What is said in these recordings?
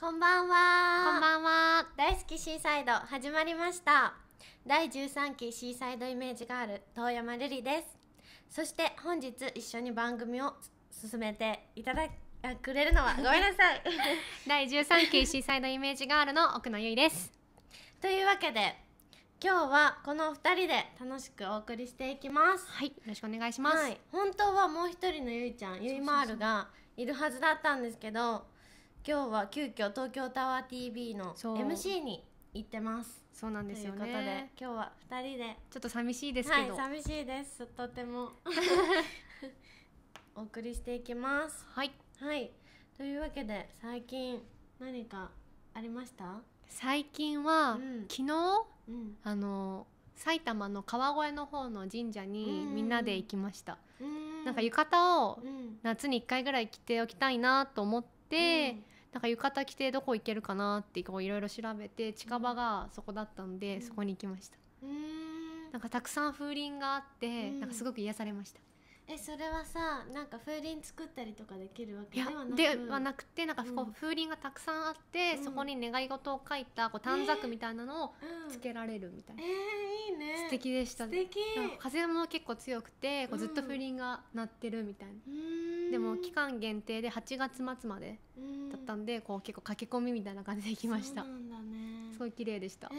こんばんは。こんばんは。大好きシーサイド始まりました。第13期シーサイドイメージガール遠山瑠璃です。そして本日一緒に番組を進めていただくれるのは ごめんなさい。第13期シーサイドイメージガールの奥野由依です。というわけで今日はこの2人で楽しくお送りしていきます。はい、よろしくお願いします。はい、本当はもう一人のゆいちゃん、ゆいまーるがいるはずだったんですけど。今日は急遽東京タワー TV の MC に行ってますそうなんですよねということで今日は二人でちょっと寂しいですけどはい寂しいですとても お送りしていきますはいはいというわけで最近何かありました最近は、うん昨日うんあの埼玉の川越の方の神社にみんなで行きました、なんか浴衣を夏に1回ぐらい着ておきたいなと思って、だから浴衣着てどこ行けるかなってこういろいろ調べて近場がそこだったんで、そこに行きました。なんかたくさん風鈴があって、なんかすごく癒されました。えそれはさなんか風鈴作ったりとかできるわけではなくではなくてなんかこう、ん、風鈴がたくさんあって、うん、そこに願い事を書いたこう短冊みたいなのをつけられるみたいな、えーうん、えー、いいね素敵でした素敵風も結構強くてこうずっと風鈴が鳴ってるみたいな、でも期間限定で8月末までだったんでこう結構駆け込みみたいな感じで行きました、ね、すごい綺麗でしたえ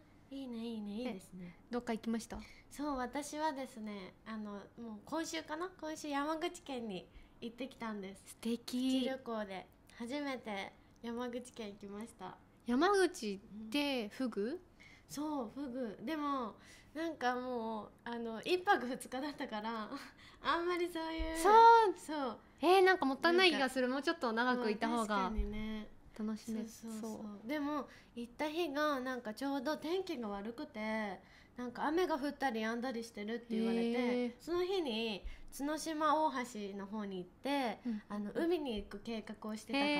ーいいねいいねいいですねどっか行きましたそう私はですねあのもう今週かな今週山口県に行ってきたんです素敵旅行で初めて山口県行きました山口ってフグ、うん、そうフグでもなんかもうあの一泊二日だったから あんまりそういうそうそうえー、なんかもったいない気がするもうちょっと長くいた方が確かにね楽しめそうでも行った日がなんかちょうど天気が悪くてなんか雨が降ったりやんだりしてるって言われてその日に角島大橋の方に行って、うん、あの海に行く計画をしてたから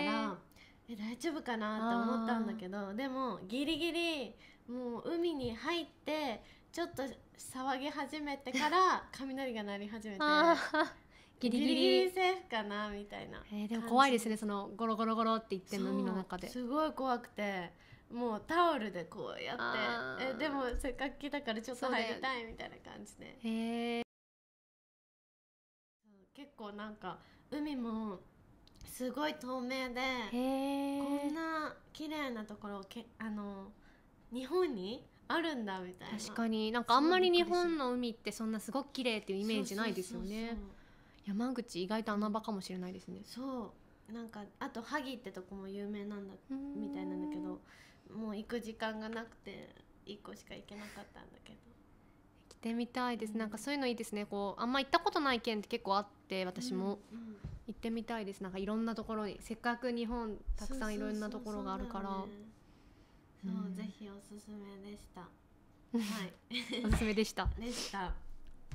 え大丈夫かなって思ったんだけどでもギリギリもう海に入ってちょっと騒ぎ始めてから 雷が鳴り始めて。ギリギリギリセーフかなみたいな、えー、でも怖いですねそのゴロゴロゴロって言ってるの海の中ですごい怖くてもうタオルでこうやってえでもせっかく来たからちょっと入りたいみたいな感じで、え結構なんか海もすごい透明でこんな綺麗なところけあの日本にあるんだみたいな確かになんかあんまり日本の海ってそんなすごく綺麗っていうイメージないですよね。そうそうそうそう山口意外と穴場かもしれないですねそうなんかあと萩ってとこも有名なんだみたいなんだけどもう行く時間がなくて1個しか行けなかったんだけど行ってみたいです、うん、なんかそういうのいいですねこうあんま行ったことない県って結構あって私も、うんうん、行ってみたいですなんかいろんなところにせっかく日本たくさんいろんなところがあるからそう、ぜひおすすめでした はいおすすめでした でしたは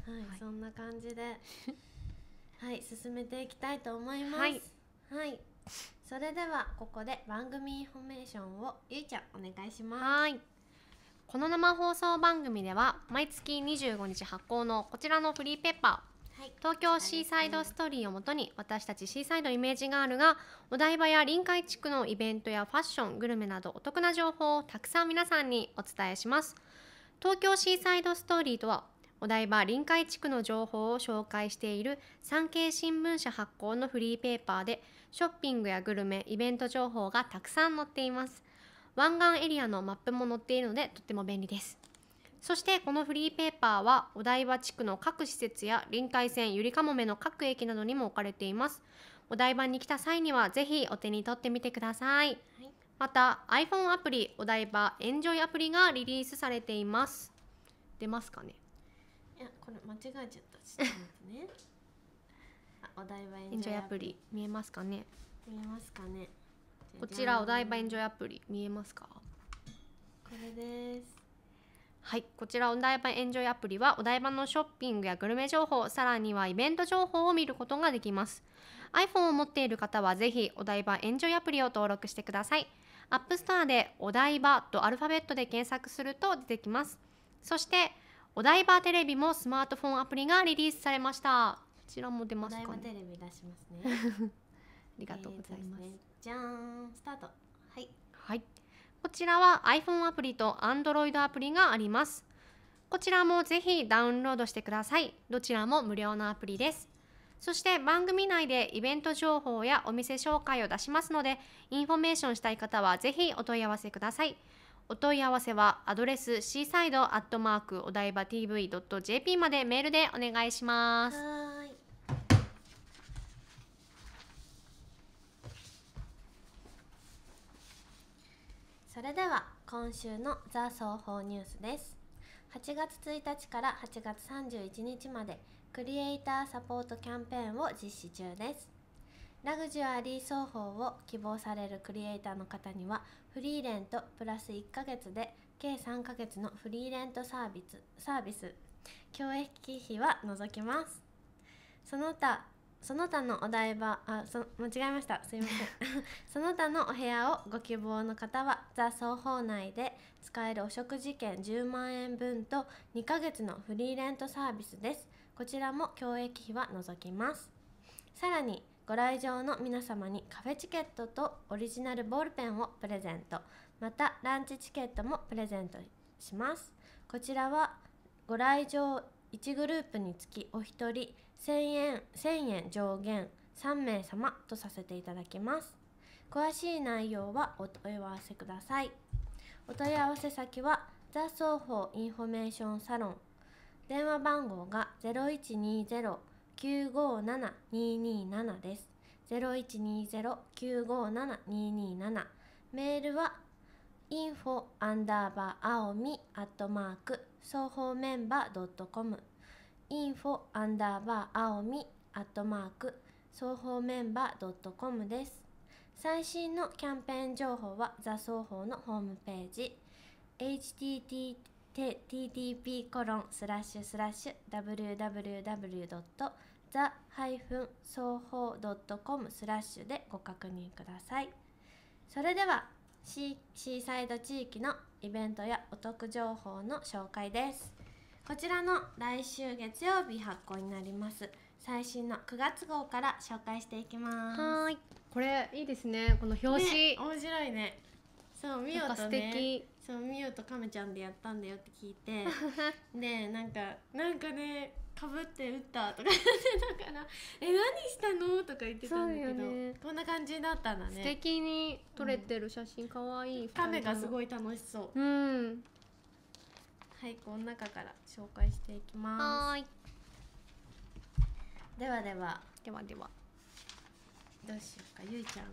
い、はい、そんな感じで はい進めていきたいと思います、はい、はい、それではここで番組インフォメーションをゆいちゃんお願いしますこの生放送番組では毎月二十五日発行のこちらのフリーペーパー東京シーサイドストーリーをもとに私たちシーサイドイメージガールがお台場や臨海地区のイベントやファッショングルメなどお得な情報をたくさん皆さんにお伝えします東京シーサイドストーリーとはお台場臨海地区の情報を紹介している産経新聞社発行のフリーペーパーでショッピングやグルメイベント情報がたくさん載っています湾岸エリアのマップも載っているのでとっても便利ですそしてこのフリーペーパーはお台場地区の各施設や臨海線ゆりかもめの各駅などにも置かれていますお台場に来た際にはぜひお手に取ってみてください、はい、また iPhone アプリお台場エンジョイアプリがリリースされています出ますかねいやこれ間違えちゃったちょっと待ってねあお台場エエンジョイアアププリ見えますかね見えますかねこちらお台場エンジョイアプリ見えますかこれですはいこちらお台場エンジョイアプリはお台場のショッピングやグルメ情報さらにはイベント情報を見ることができます iPhone を持っている方はぜひお台場エンジョイアプリを登録してくださいアップス t o でお台場とアルファベットで検索すると出てきますそしてお台場テレビもスマートフォンアプリがリリースされましたこちらも出ますか、ね、お台場テレビ出しますね ありがとうございますすね、じゃーんスタートはい、はい、こちらは iPhone アプリと Android アプリがありますこちらもぜひダウンロードしてくださいどちらも無料のアプリですそして番組内でイベント情報やお店紹介を出しますのでインフォメーションしたい方はぜひお問い合わせくださいお問い合わせはアドレスシーサイドアットマークお台場 TV.jp までメールでお願いしますそれでは今週のザ・総方ニュースです8月1日から8月31日までクリエイターサポートキャンペーンを実施中ですラグジュアリー奏法を希望されるクリエイターの方にはフリーレントプラス1ヶ月で計3ヶ月のフリーレントサービスサービス教育費は除きますその他その他のお台場あそ間違えましたすいません その他のお部屋をご希望の方はザ・双方内で使えるお食事券10万円分と2ヶ月のフリーレントサービスですこちらも共益費は除きますさらにご来場の皆様にカフェチケットとオリジナルボールペンをプレゼントまたランチチケットもプレゼントしますこちらはご来場1グループにつきお一人1000円 ,1000 円上限3名様とさせていただきます詳しい内容はお問い合わせくださいお問い合わせ先はザ・双方インフォメーションサロン電話番号が0120 0120-957-227一二ゼロ九五七二二七。メールは info アンダーバーあおみアットマーク双方メンバー .com info アンダーバーあおみアットマーク双方メンバー .com です最新のキャンペーン情報はザ双方のホームページ h t t p コロンススララッッシシュュ w w w ドット the- 双方 .com スラッシュでご確認くださいそれではシーシーサイド地域のイベントやお得情報の紹介ですこちらの来週月曜日発行になります最新の9月号から紹介していきますはいこれいいですねこの表紙、ね、面白いねそうみよとねそうみよとかめちゃんでやったんだよって聞いて でなんかなんかねかぶって打ったとか言から「え何したの?」とか言ってたんだけど、ね、こんな感じだったんだね素敵に撮れてる写真かわいい亀、がすごい楽しそううんはいこの中から紹介していきますではではではではどうしようかゆいちゃん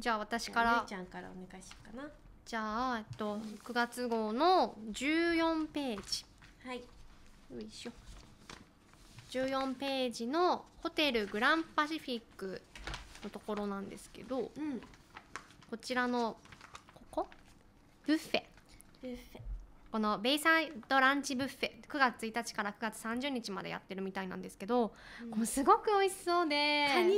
じゃあ私からゆいちゃんからお願いしようかなじゃあ、えっと、9月号の14ページはいよいしょ14ページのホテルグランパシフィックのところなんですけど、うん、こちらのここブッフェッフェこのベイサイドランチブッフェ9月1日から9月30日までやってるみたいなんですけど、うん、すごく美味しそうでカニね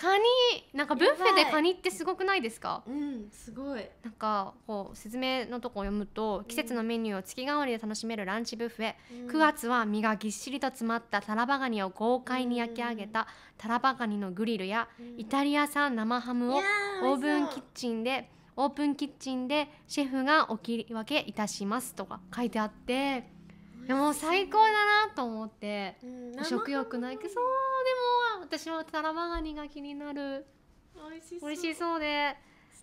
カニなんかブッフェでカニってすごくないですかうんすごいなんかこう説明のとこを読むと季節のメニューを月替わりで楽しめるランチブッフェ、うん、9月は身がぎっしりと詰まったタラバガニを豪快に焼き上げたタラバガニのグリルや、うん、イタリア産生ハムをオーブンキッチンでオープンキッチンでシェフがお切り分けいたしますとか書いてあって。やもう最高だなと思って、うん、食欲ないけどそうでも私はタラバガニが気になる美味しそうで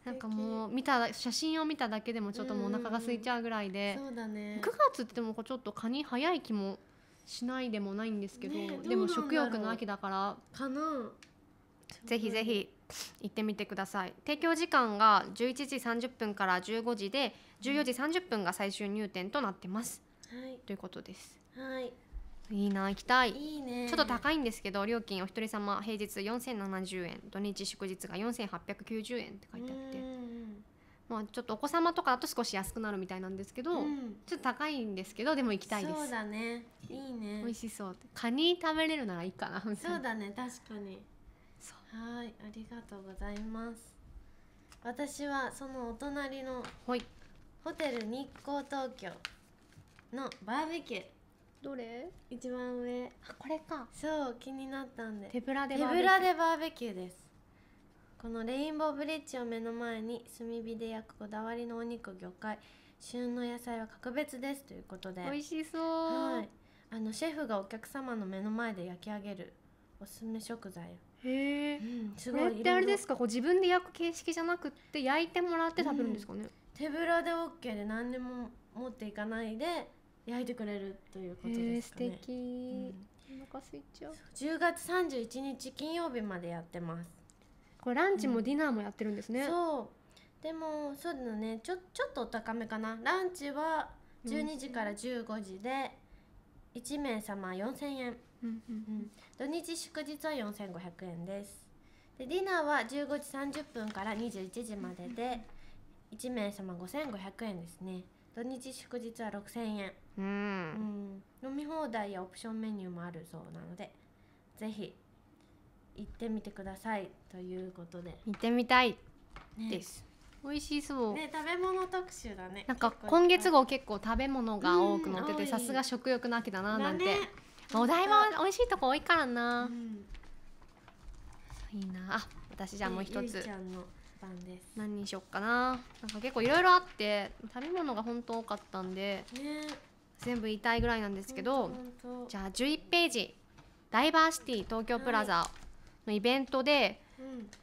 なんかもう見た写真を見ただけでもちょっともうお腹が空いちゃうぐらいで、うん、ね、9月ってでもちょっとカニ早い気もしないでもないんですけどね、どでも食欲の秋だからかなぜひぜひ行ってみてください提供時間が11時30分から15時で14時30分が最終入店となってますはい、ということです。はいいいな行きたいいい、ね、ちょっと高いんですけど料金お一人様平日4070円土日祝日が4890円って書いてあってまあちょっとお子様とかだと少し安くなるみたいなんですけど、うん、ちょっと高いんですけどでも行きたいですそうだねいいね美味しそうカニ食べれるならいいかなそうだね確かにはいありがとうございます私はそのお隣のホテル日光東京のバーベキューどれ一番上あこれかそう気になったんで手ぶらでバーベキューですこのレインボーブリッジを目の前に炭火で焼くこだわりのお肉魚介旬の野菜は格別ですということで美味しそうはいあのシェフがお客様の目の前で焼き上げるおすすめ食材へえ、うん、すごいこれってあれですかこう自分で焼く形式じゃなくて焼いてもらって食べるんですかね、うん、手ぶらで OK で何でも持っていかないで焼いてくれるということですかね、えー、素敵、うん、お腹空いちゃう10月31日金曜日までやってますこれランチもディナーもやってるんですね、うん、そうでもそうだねちょちょっと高めかなランチは12時から15時で1名様4000円、うんうん、土日祝日は4500円ですでディナーは15時30分から21時までで1名様5500円ですね土日祝日は6000円うん、飲み放題やオプションメニューもあるそうなのでぜひ行ってみてくださいということで行ってみたいです、ね、美味しそうね食べ物特集だねなんか今月号結構食べ物が多く載っててさすが食欲の秋だななんて、ね、お台場美味しいとこ多いからな、いいなあ私じゃあもう一つ、ね、何にしよっかななんか結構いろいろあって食べ物が本当多かったんで、ね全部言いたいぐらいなんですけどじゃあ11ページ「ダイバーシティ東京プラザ」のイベントで、はい、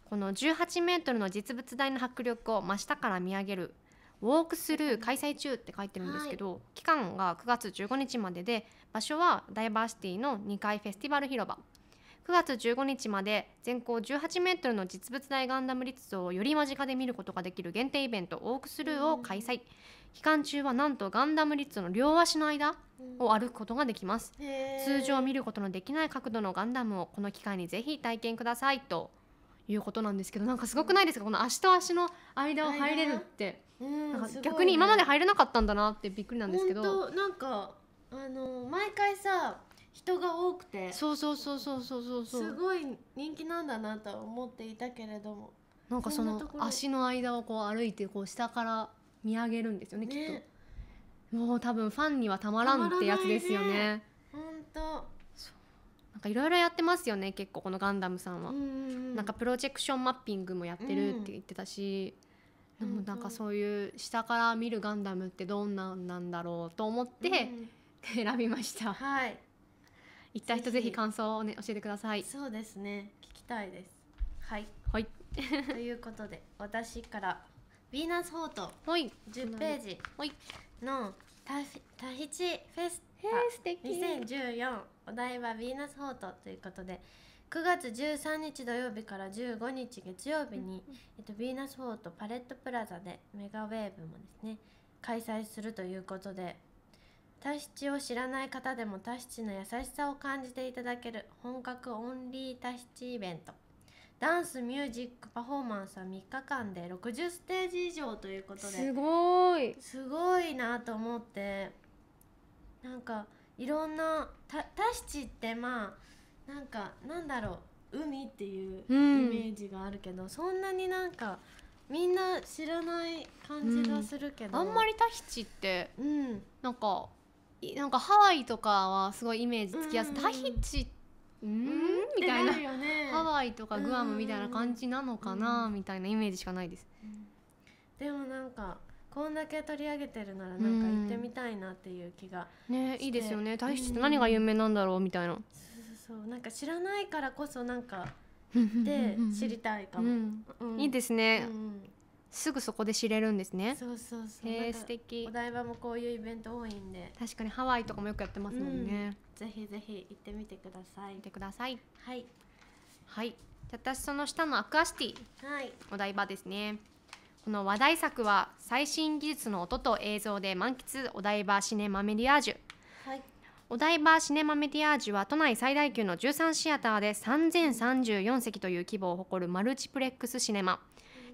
この18メートルの実物大の迫力を真下から見上げる「ウォークスルー開催中」って書いてるんですけど、はい、期間が9月15日までで場所はダイバーシティの2階フェスティバル広場。9月15日まで全高18メートルの実物大ガンダム立像をより間近で見ることができる限定イベントウォークスルーを開催、期間中はなんとガンダムリッツの両足の間を歩くことができます、うん、通常見ることのできない角度のガンダムをこの機会にぜひ体験くださいということなんですけどなんかすごくないですかこの足と足の間を入れるって、うん、逆に今まで入れなかったんだなってびっくりなんですけど。なんかあの毎回さ人が多くてそうそうそうそうそうそうすごい人気なんだなと思っていたけれどもなんかその足の間をこう歩いてこう下から見上げるんですよねきっともう多分ファンにはたまらんってやつですよね本当、なんかいろいろやってますよね結構このガンダムさんは、ん、なんかプロジェクションマッピングもやってるって言ってたし、うん、でもなんかそういう下から見るガンダムってどんなんなんだろうと思って、うん、選びました、はい、行った人ぜひ感想をね教えてくださいそうですね聞きたいですはい、はい、ということで私からヴィーナスフォートい10ページのタヒタヒチフェスタ2014お台場ヴィーナスフォートということで9月13日土曜日から15日月曜日に、えっと、ヴィーナスフォートパレットプラザでメガウェーブもですね開催するということでタヒチを知らない方でもタヒチの優しさを感じていただける本格オンリータヒチイベントダンスミュージックパフォーマンスは3日間で60ステージ以上ということですごいすごいなと思ってなんかいろんなタシチってまあなんかなんだろう海っていうイメージがあるけど、うん、そんなになんかみんな知らない感じがするけど、うん、あんまりタヒチって、うん、なんかなんかハワイとかはすごいイメージつきやすい、うん、タヒチうんみたいな、ね、ハワイとかグアムみたいな感じなのかなみたいなイメージしかないです、うん、でもなんかこんだけ取り上げてるならなんか行ってみたいなっていう気が、ねいいですよね大使って何が有名なんだろうみたいな、うん、そうそうなんか知らないからこそなんかで知りたいかも、いいですね、すぐそこで知れるんですね。そうそうそう。えー、素敵。お台場もこういうイベント多いんで。確かにハワイとかもよくやってますもんね。ぜひぜひ行ってみてください見てくださいはいはい私その下のアクアシティ、はい、お台場ですねこの話題作は最新技術の音と映像で満喫お台場シネマメディアージュ、はい、お台場シネマメディアージュは都内最大級の13シアターで3034席という規模を誇るマルチプレックスシネマ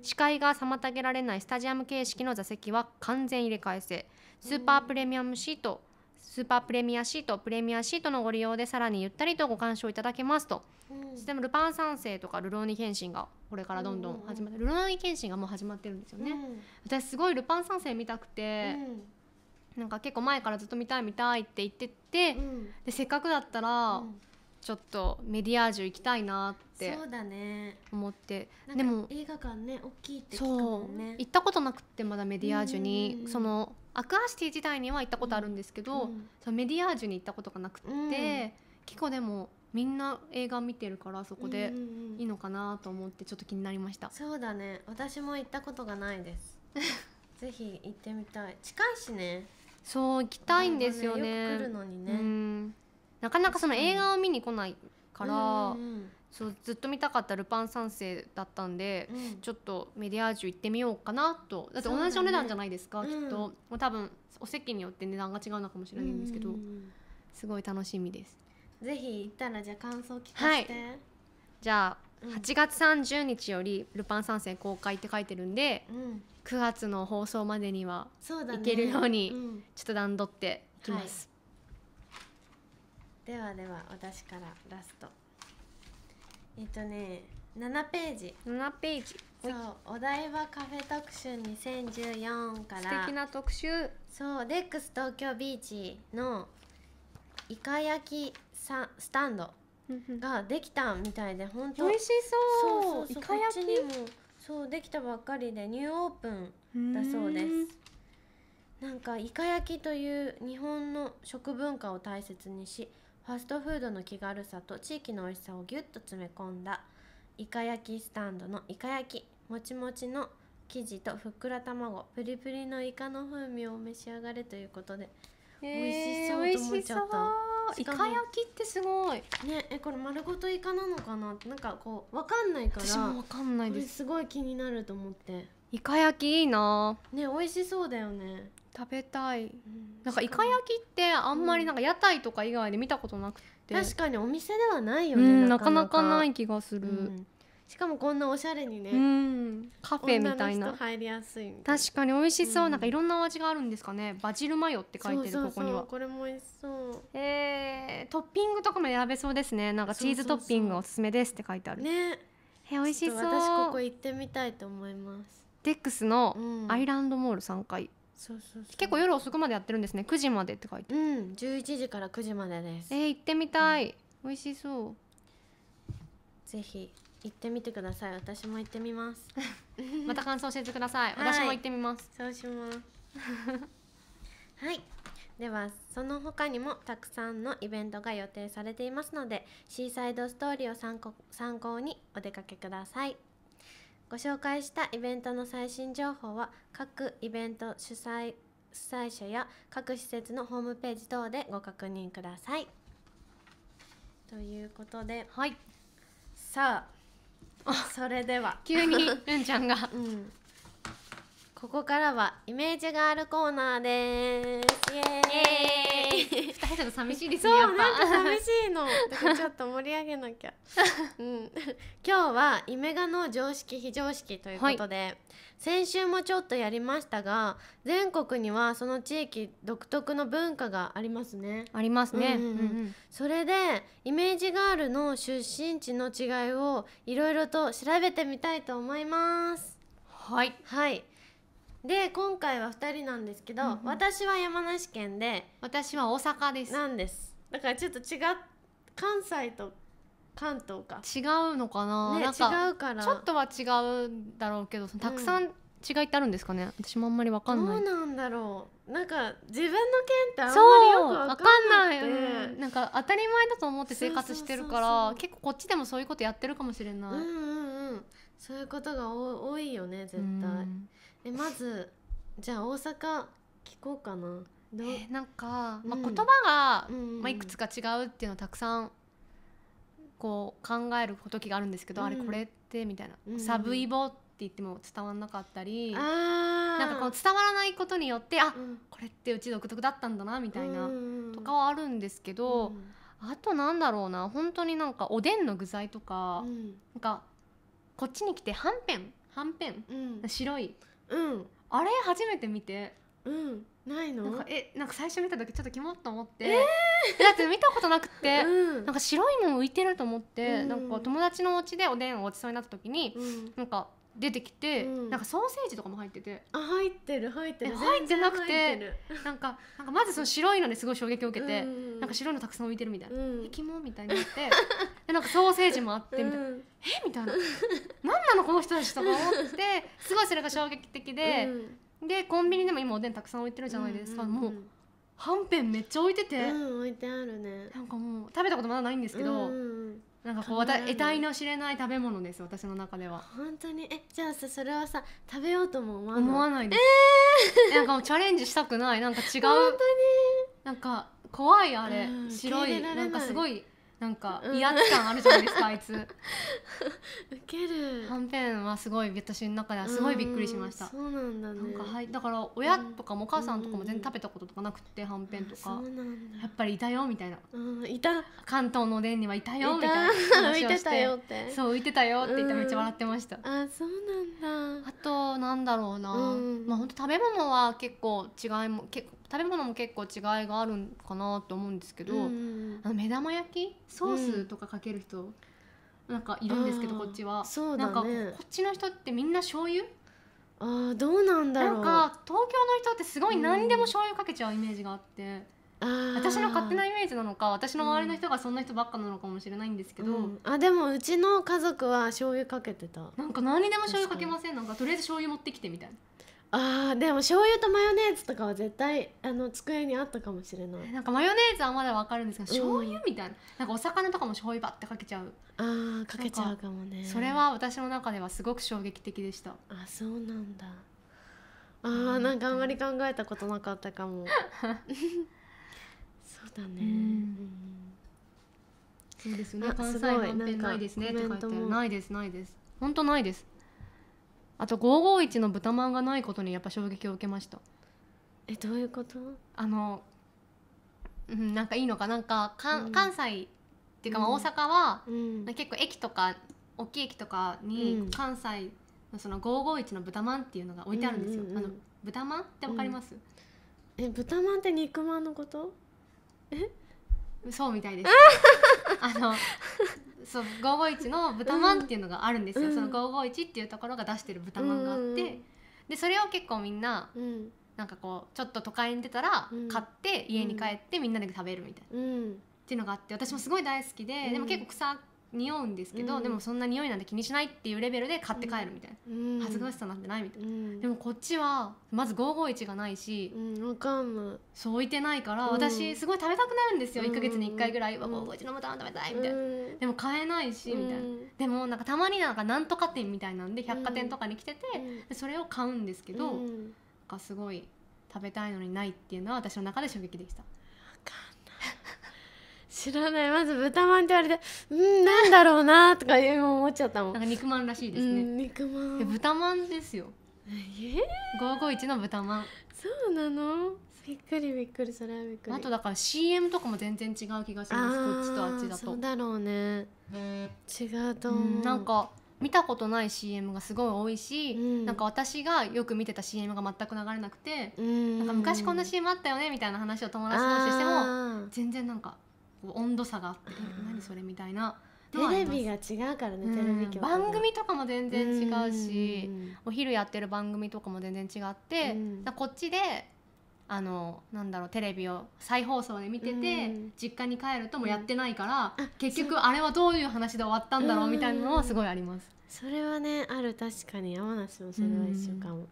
視界が妨げられないスタジアム形式の座席は完全入れ替え制スーパープレミアムシート、スーパープレミアシートプレミアシートのご利用でさらにゆったりとご鑑賞いただけますと、うん、そしてルパン三世とかルローニケンシンがこれからどんどん始まって、うん、ルローニケンシンがもう始まってるんですよね、うん、私すごいルパン三世見たくて、なんか結構前からずっと見たい見たいって言ってて、でせっかくだったら、ちょっとメディアージュ行きたいなってそうだね思ってでも映画館ね大きいって聞くもんね行ったことなくてまだメディアージュにそのアクアシティ自体には行ったことあるんですけど、うん、そのメディアージュに行ったことがなくて、うん、結構でもみんな映画見てるからそこでいいのかなと思ってちょっと気になりました、そうだね私も行ったことがないです ぜひ行ってみたい近いしねそう行きたいんですよね、ね、よく来るのにね、うんなかなかその映画を見に来ないから、そうずっと見たかった「ルパン三世」だったんで、うん、ちょっとメディアージュ行ってみようかなとだって同じお値段じゃないですか、ね、きっと、うん、もう多分お席によって値段が違うのかもしれないんですけど、うん、すごい楽しみですぜひ行ったらじゃあ感想聞かせて、はい、じゃあ、8月30日より「ルパン三世」公開って書いてるんで、うん、9月の放送までには行けるようにちょっと段取ってきます、ではでは私からラストえっ、とね7ページ7ページそうお台場カフェ特集2014から素敵な特集そうレックス東京ビーチのイカ焼きさスタンドができたみたいで本当美味しそうそうイカ焼きそうできたばっかりでニューオープンだそうですなんかイカ焼きという日本の食文化を大切にしファストフードの気軽さと地域の美味しさをぎゅっと詰め込んだイカ焼きスタンドのイカ焼きもちもちの生地とふっくら卵プリプリのイカの風味を召し上がれということで、えー、美味しそうと思っちゃったイカ焼きってすごいねえこれ丸ごとイカなのかななんかこうわかんないから私もわかんないですすごい気になると思ってイカ焼きいいなね美味しそうだよね食べたい、うん、なんかイカ焼きってあんまりなんか屋台とか以外で見たことなくて、確かにお店ではないよね、うん、なかなかない気がする、うん、しかもこんなおしゃれにね、うん、カフェみたいな入りやすい確かに美味しそう、なんかいろんな味があるんですかねバジルマヨって書いてるここにはこれも美味しそうえー、トッピングとかも選べそうですねなんかチーズトッピングおすすめですって書いてあるねえ美味しそう私ここ行ってみたいと思いますデックスのアイランドモール3階、結構夜遅くまでやってるんですね9時までって書いてうん11時から9時までですえー、行ってみたい、うん、美味しそうぜひ行ってみてください私も行ってみますまた感想教えてください、私も行ってみます そうしますはいではその他にもたくさんのイベントが予定されていますのでシーサイドストーリーを参考参考にお出かけくださいご紹介したイベントの最新情報は各イベント主催主催者や各施設のホームページ等でご確認ください。ということで、はい、さあ それでは急に んちゃんが、うん、ここからはイメージガールコーナーですイエーイイ人だ寂しいですねそうなんか寂しいのちょっと盛り上げなきゃ、うん、今日はイメガの常識非常識ということで、はい、先週もちょっとやりましたが全国にはその地域独特の文化がありますねありますね、うんうんうん、それでイメージガールの出身地の違いをいろいろと調べてみたいと思いますはい、はいで今回は2人なんですけど、うん私は山梨県で私は大阪ですなんですだからちょっと違う関西と関東か違うのかな,、ね、なか違うからちょっとは違うだろうけどたくさん、違いってあるんですかね私もあんまりわかんないどうなんだろうなんか自分の県ってあんまりよくわかんない、うん、なんか当たり前だと思って生活してるから結構こっちでもそういうことやってるかもしれないうんうんうんそういうことがお多いよね絶対、うんえまずじゃあ大阪聞こうかなどうえなんか、まあ、言葉が、うんうんまあ、いくつか違うっていうのをたくさんこう考える時があるんですけど、うんあれこれってみたいな、うんサブイボって言っても伝わらなかったり、なんかこう伝わらないことによってあうんこれってうち独特だったんだなみたいな、とかはあるんですけど、うんあとなんだろうな本当になんかおでんの具材とか、うんなんかこっちに来てはんぺんはんぺんうん白いうんあれ初めて見てうんないのなえなんか最初見た時ちょっとキモッと思って、えー、だって見たことなくて、うん、なんか白いもん浮いてると思って、うん、なんか友達のお家でおでんをおちそうになった時に、うん、なんか出てきて、うん、なんかソーセージとかも入っててあ入ってる入ってる入ってなくてなんかなんかまずその白いのですごい衝撃を受けて、うん、なんか白いのたくさん置いてるみたいな「駅、うん、も」みたいになってでなんかソーセージもあってみたいな「うん、えみたいな「なんなのこの人たち」とか思ってすごいそれが衝撃的で、でコンビニでも今おでんたくさん置いてるじゃないですか、もう。はんぺんめっちゃ置いてて、置いてあるねなんかもう食べたことまだないんですけど、なんかこう得体の知れない食べ物です私の中では本当にえじゃあさそれはさ食べようとも思わない思わないです、えー、なんかもうチャレンジしたくないなんか違う本当になんか怖いあれ、うん、白いなんかすごいなんか威圧感あるじゃないですか、うん、あいつウケるはんぺんはすごい私の中ではすごいびっくりしましたそうなんだ、ね、なんかはいだから親とかもお母さんとかも全然食べたこととかなくて、はんぺんとかやっぱりいたよみたいな、うん、いた関東のおでんにはいたよみたいな話をして浮いてたよってそう浮いてたよって言ってめっちゃ笑ってました、うん、あそうなんだあとなんだろうな、まあ本当食べ物は結構違いも結構食べ物も結構違いがあるんかなと思うんですけど、あの目玉焼きソースとかかける人、なんかいるんですけどこっちはそう、ね、なんかこっちの人ってみんな醤油あーどうなんだろうなんか東京の人ってすごい何でも醤油かけちゃうイメージがあって、うん、私の勝手なイメージなのか私の周りの人がそんな人ばっかなのかもしれないんですけど、うん、あでもうちの家族は醤油かけてたなんか何でも醤油かけませんなんかとりあえず醤油持ってきてみたいなあーでも醤油とマヨネーズとかは絶対あの机にあったかもしれないなんかマヨネーズはまだわかるんですけど、醤油みたいななんかお魚とかも醤油ばってかけちゃうあーかけちゃうかもねそれは私の中ではすごく衝撃的でしたあそうなんだあーなんかあんまり考えたことなかったかもそうだね、うんそうですね関西はごいなん弁ないですねって書いてないですないです本当ないですあと551の豚まんがないことにやっぱ衝撃を受けましたえどういうことあの、うん、なんかいいのかなんかか、うん、関西っていうかまあ大阪は、うん、結構駅とか大きい駅とかに関西のその551の豚まんっていうのが置いてあるんですよ、うんうんうん、あの豚まんってわかります、うん、え豚まんって肉まんのことえそうみたいです あのそう五五一の豚まんっていうのがあるんですよ、うん、その五五一っていうところが出してる豚まんがあって、うん、でそれを結構みんな、うん、なんかこうちょっと都会に出たら買って家に帰ってみんなで食べるみたいな、っていうのがあって私もすごい大好きで、でも結構草匂うんですけど、うん、でもそんな匂いなんて気にしないっていうレベルで買って帰るみたいな、うん、恥ずかしさなんてないみたいな、うん、でもこっちはまず551がないし、わかんないそう置いてないから、私すごい食べたくなるんですよ、うん、1か月に1回ぐらいは551のもたま食べたいみたいな、でも買えないしみたいな、でもなんかたまになんかなんとか店みたいなんで百貨店とかに来てて、それを買うんですけど、うん、なんかすごい食べたいのにないっていうのは私の中で衝撃でした。知らないまず豚まんって言われてうんなんだろうなとかい今思っちゃったもんなんか肉まんらしいですね、うん、肉まん豚まんですよえー、551の豚まんそうなのびっくりびっくりそれはびっくりあとだから CM とかも全然違う気がしますこっちとあっちだとそうだろうねうん、違うと思う、うん、なんか見たことない CM がすごい多いし、うん、なんか私がよく見てた CM が全く流れなくて、うん、なんか昔こんな CM あったよねみたいな話を友達としても全然なんか温度差があって「何それ」みたいな。テレビが違うからね、テレビ局番組とかも全然違うし、お昼やってる番組とかも全然違って、こっちであのなんだろうテレビを再放送で見てて、実家に帰るともやってないから、結局あれはどういう話で終わったんだろうみたいなのはすごいあります。それはねある確かに山梨もそれは一緒かも。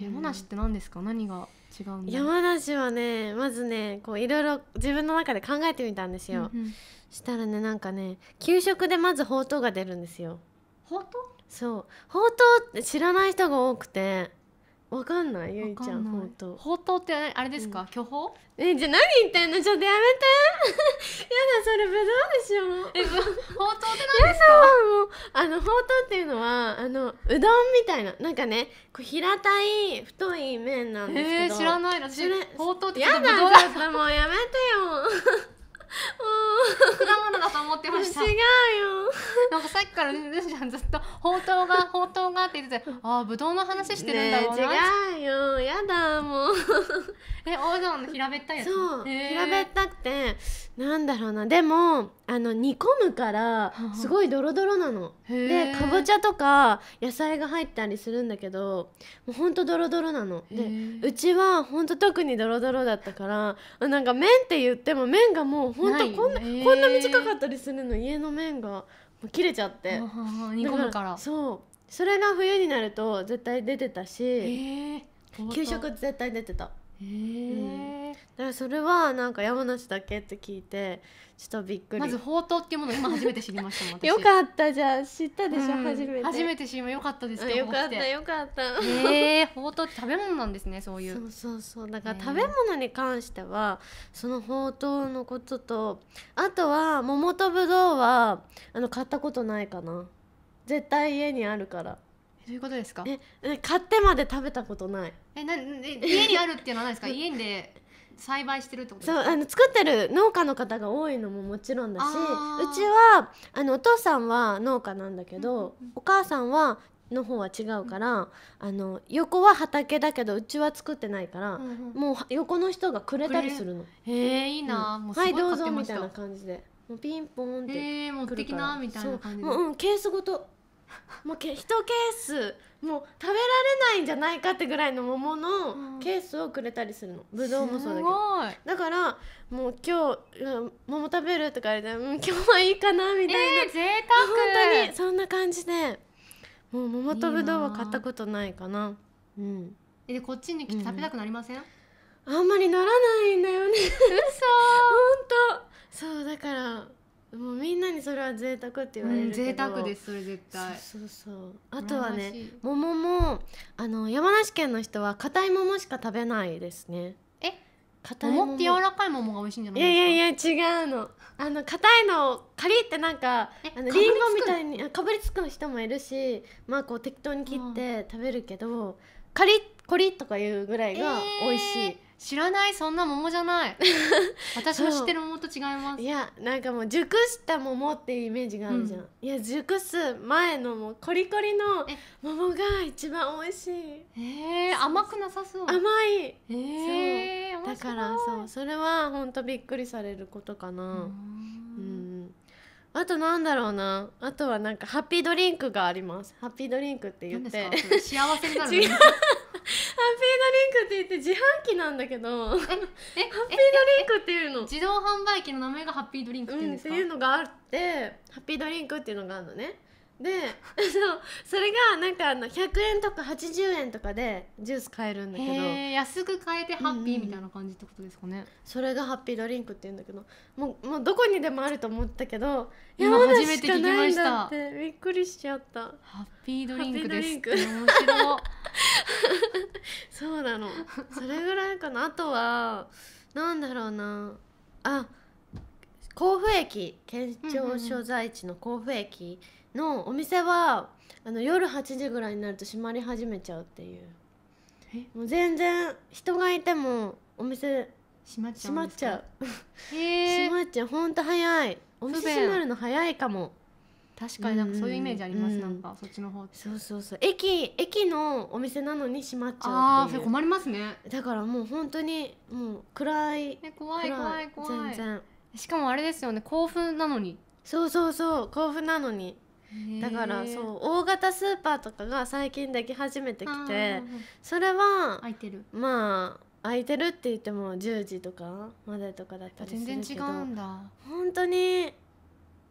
山梨って何ですか、うん、何が違うん山梨はねまずねこういろいろ自分の中で考えてみたんですよ、うんうん、したらねなんかね給食でまずほうとうが出るんですよほうとうそうほうとうって知らない人が多くてわかんないゆいちゃんほうとうほうとうってあれですか、うん、巨峰えじゃ何言ってんのちょっとやめて やだそれぶどうでしょうえほうとうって何ですかあのほうとうっていうのはあのうどんみたいななんかねこう平たい太い麺なんですけどえー、知らないらしいほうってやだちょっともうやめてよ果物だと思ってました違うよなんかさっきからねずちゃんずっとほうとうがほうとうがって言っててああぶどうの話してるんだろうね、違うよやだもう えおうどんの平べったいやつそう平べったくてなんだろうなでもあの煮込むからすごいドロドロなのでかぼちゃとか野菜が入ったりするんだけどもうほんとドロドロなのでうちはほんと特にドロドロだったからなんか麺って言っても麺がもうほ本当、こんな、えー、こんな短かったりするの家の面が切れちゃって煮込むからそうそれが冬になると絶対出てたし、えー、給食絶対出てたへえ、うん、だからそれはなんか山梨だけって聞いてちょっとびっくりまずほうとうっていうもの今初めて知りましたもんよかったじゃあ知ったでしょ、うん、初めて初めて知りまよかったですよよかったよかったへえほうとうって食べ物なんですねそういうそうそうそうだから食べ物に関してはそのほうとうのこととあとは桃とぶどうはあの買ったことないかな絶対家にあるからどういうことですかええ買ってまで食べたことないえな え家にあるっていうのは何ですか 家で栽培してるってことそうあの作ってる農家の方が多いのももちろんだしうちはあのお父さんは農家なんだけど、うんうん、お母さんはの方は違うから、うん、あの横は畑だけどうちは作ってないから、うんうん、もう横の人がくれたりするのへえいいな、うん、はいどうぞみたいな感じでもうピンポンってへえ持ってきなみたいな感じでう、うん、ケースごともうけ1ケースもう食べられないんじゃないかってぐらいの桃のケースをくれたりするの、ぶどうもそうだけどだからもう今日桃食べるとか言われて、うん、今日はいいかなみたいな、えー、贅沢本当にそんな感じでもう桃とぶどうは買ったことないかなうんでこっちに来て食べたくなりません、うん、あんまりならないんだよね嘘 本当そうだからもうみんなにそれは贅沢って言われるけど、うん、贅沢ですそれ絶対そうそうあとはね桃もあの山梨県の人は硬い桃しか食べないですねえ硬い桃って柔らかい桃が美味しいんじゃないですかいやいやいや違うのあの硬いのカリってなんかあのリンゴみたいにかぶりつく人もいるしまあこう適当に切って食べるけど、うん、カリッコリッとかいうぐらいが美味しい、えー知らないそんな桃じゃない 私の知ってる桃と違いますいやなんかもう熟した桃っていうイメージがあるじゃん、うん、いや熟す前のもうコリコリの桃が一番美味しいへえ甘くなさそう甘いへえだからそうそれはほんとびっくりされることかなうんあとなんだろうなあとはなんかハッピードリンクがありますハッピードリンクって言って幸せになる、ね ハッピードリンクって言って自販機なんだけどハッピードリンクっていうの自動販売機の名前がハッピードリンクっていうんですか、うん、っていうのがあってハッピードリンクっていうのがあるのねでそうそれがなんかあの100円とか80円とかでジュース買えるんだけど安く買えてハッピーみたいな感じってことですかね、うん、それがハッピードリンクって言うんだけどもうもうどこにでもあると思ったけど今初めて聞きましたびっくりしちゃったハッピードリンクですって面白 そうなのそれぐらいかなあとはなんだろうなあ甲府駅県庁所在地の甲府駅、うんうんうんのお店はあの夜8時ぐらいになると閉まり始めちゃうっていうもう全然人がいてもお店閉まっちゃう閉まっちゃう閉まっちゃうほんと早いお店閉まるの早いかも確かになんかそういうイメージあります、うん、なんかそっちの方そうそうそう駅駅のお店なのに閉まっちゃうっていうあ困りますねだからもう本当にもう暗い、ね、怖い怖い怖い全然しかもあれですよね興奮なのにそうそうそう興奮なのにだからそう大型スーパーとかが最近でき始めてきてそれは空いてるまあ空いてるって言っても10時とかまでとかだったりする全然違うんだ本当に